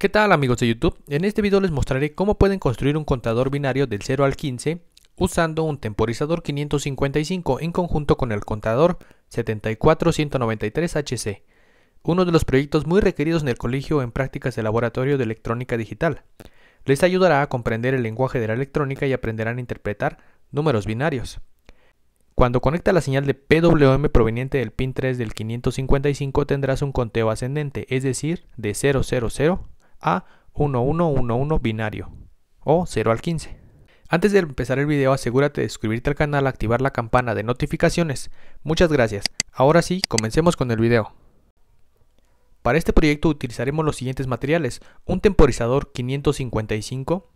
¿Qué tal amigos de YouTube? En este video les mostraré cómo pueden construir un contador binario del 0 al 15 usando un temporizador 555 en conjunto con el contador 74193HC, uno de los proyectos muy requeridos en el colegio en prácticas de laboratorio de electrónica digital. Les ayudará a comprender el lenguaje de la electrónica y aprenderán a interpretar números binarios. Cuando conecta la señal de PWM proveniente del pin 3 del 555 tendrás un conteo ascendente, es decir, de 000 a 1111 binario o 0 al 15. Antes de empezar el video asegúrate de suscribirte al canal, activar la campana de notificaciones. Muchas gracias. Ahora sí, comencemos con el video. Para este proyecto utilizaremos los siguientes materiales. Un temporizador 555,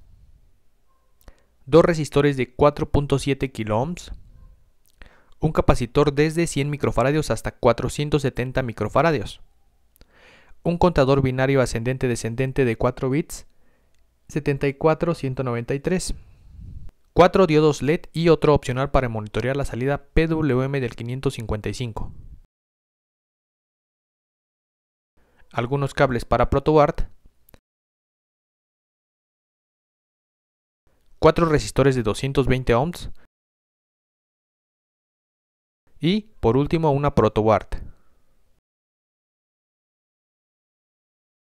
dos resistores de 4.7 kΩ, un capacitor desde 100 microfaradios hasta 470 microfaradios un contador binario ascendente-descendente de 4 bits 74193, Cuatro diodos LED y otro opcional para monitorear la salida PWM del 555. Algunos cables para protoboard. 4 resistores de 220 ohms y por último una protoboard.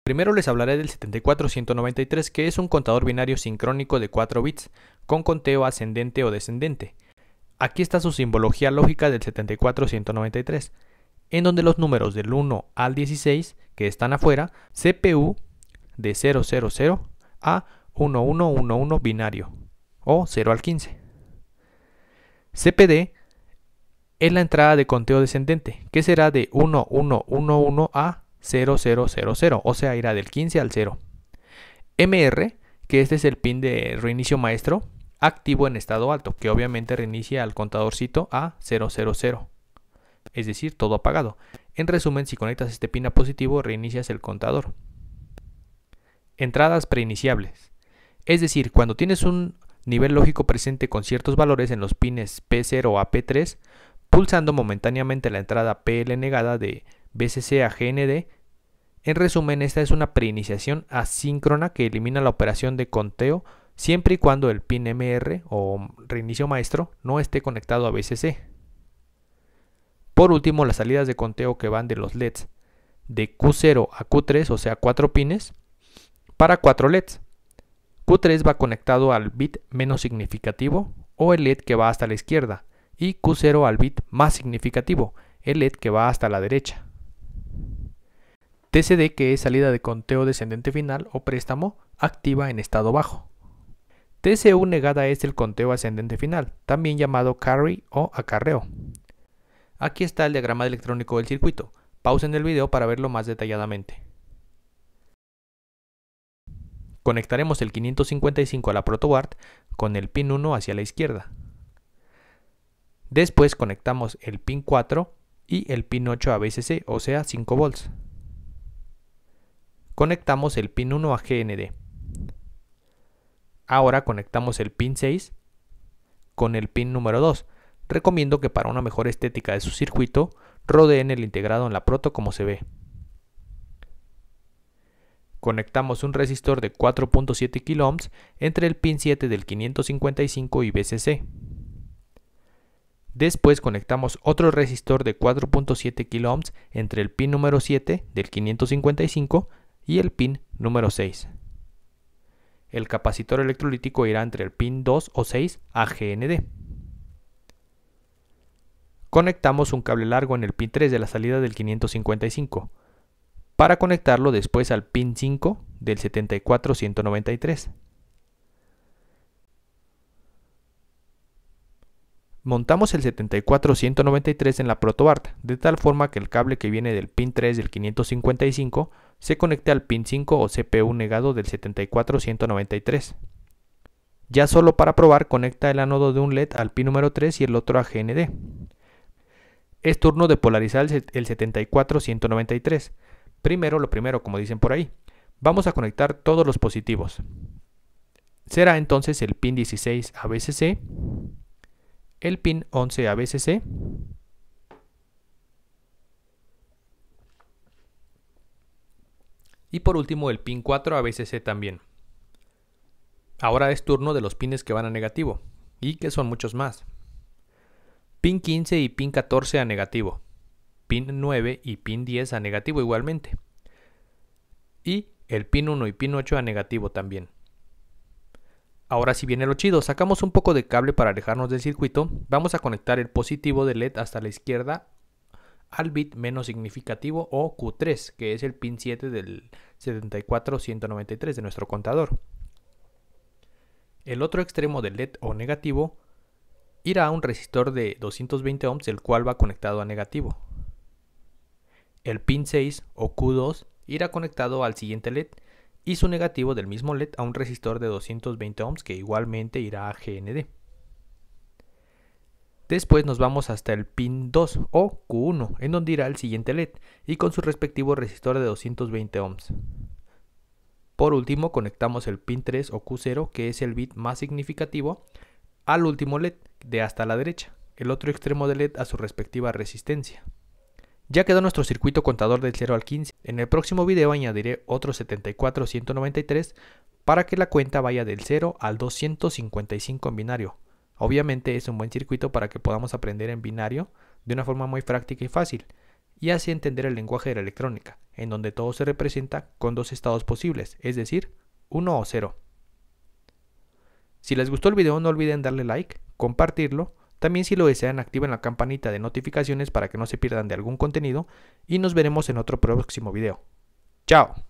Primero les hablaré del 74193 que es un contador binario sincrónico de 4 bits con conteo ascendente o descendente. Aquí está su simbología lógica del 74193, en donde los números del 1 al 16 que están afuera, CPU de 000 a 1111 binario o 0 al 15. CPD es la entrada de conteo descendente, que será de 1111 a 0000, o sea, irá del 15 al 0. MR, que este es el pin de reinicio maestro, activo en estado alto, que obviamente reinicia al contadorcito a 000, es decir, todo apagado. En resumen, si conectas este pin a positivo, reinicias el contador. Entradas preiniciables. Es decir, cuando tienes un nivel lógico presente con ciertos valores en los pines P0 a P3, pulsando momentáneamente la entrada PL negada de BCC a GND. En resumen, esta es una preiniciación asíncrona que elimina la operación de conteo siempre y cuando el pin MR o reinicio maestro no esté conectado a BCC. Por último, las salidas de conteo que van de los LEDs de Q0 a Q3, o sea 4 pines, para 4 LEDs. Q3 va conectado al bit menos significativo o el LED que va hasta la izquierda y Q0 al bit más significativo, el LED que va hasta la derecha. TCD que es salida de conteo descendente final o préstamo activa en estado bajo. TCU negada es el conteo ascendente final, también llamado carry o acarreo. Aquí está el diagrama electrónico del circuito. Pausen el video para verlo más detalladamente. Conectaremos el 555 a la protoboard con el pin 1 hacia la izquierda. Después conectamos el pin 4 y el pin 8 a VCC, o sea 5 volts conectamos el pin 1 a GND. Ahora conectamos el pin 6 con el pin número 2. Recomiendo que para una mejor estética de su circuito, rodeen el integrado en la proto como se ve. Conectamos un resistor de 4.7 kΩ entre el pin 7 del 555 y BCC. Después conectamos otro resistor de 4.7 kΩ entre el pin número 7 del 555 y el pin número 6. El capacitor electrolítico irá entre el pin 2 o 6 a GND. Conectamos un cable largo en el pin 3 de la salida del 555 para conectarlo después al pin 5 del 74193. Montamos el 74193 en la protobart de tal forma que el cable que viene del pin 3 del 555 se conecte al pin 5 o CPU negado del 74193. Ya solo para probar, conecta el ánodo de un LED al pin número 3 y el otro a GND. Es turno de polarizar el 74193. Primero lo primero, como dicen por ahí. Vamos a conectar todos los positivos. Será entonces el pin 16 a el pin 11 a y por último el pin 4 a BCC también. Ahora es turno de los pines que van a negativo, y que son muchos más. Pin 15 y pin 14 a negativo, pin 9 y pin 10 a negativo igualmente, y el pin 1 y pin 8 a negativo también. Ahora si viene lo chido, sacamos un poco de cable para alejarnos del circuito, vamos a conectar el positivo de LED hasta la izquierda al bit menos significativo o Q3, que es el pin 7 del 74193 de nuestro contador. El otro extremo del LED o negativo irá a un resistor de 220 ohms, el cual va conectado a negativo. El pin 6 o Q2 irá conectado al siguiente LED y su negativo del mismo LED a un resistor de 220 ohms que igualmente irá a GND. Después nos vamos hasta el pin 2 o Q1, en donde irá el siguiente LED y con su respectivo resistor de 220 ohms. Por último, conectamos el pin 3 o Q0, que es el bit más significativo, al último LED de hasta la derecha, el otro extremo del LED a su respectiva resistencia. Ya quedó nuestro circuito contador del 0 al 15. En el próximo video añadiré otro 74193 para que la cuenta vaya del 0 al 255 en binario, Obviamente es un buen circuito para que podamos aprender en binario de una forma muy práctica y fácil, y así entender el lenguaje de la electrónica, en donde todo se representa con dos estados posibles, es decir, 1 o 0. Si les gustó el video no olviden darle like, compartirlo, también si lo desean activen la campanita de notificaciones para que no se pierdan de algún contenido y nos veremos en otro próximo video. ¡Chao!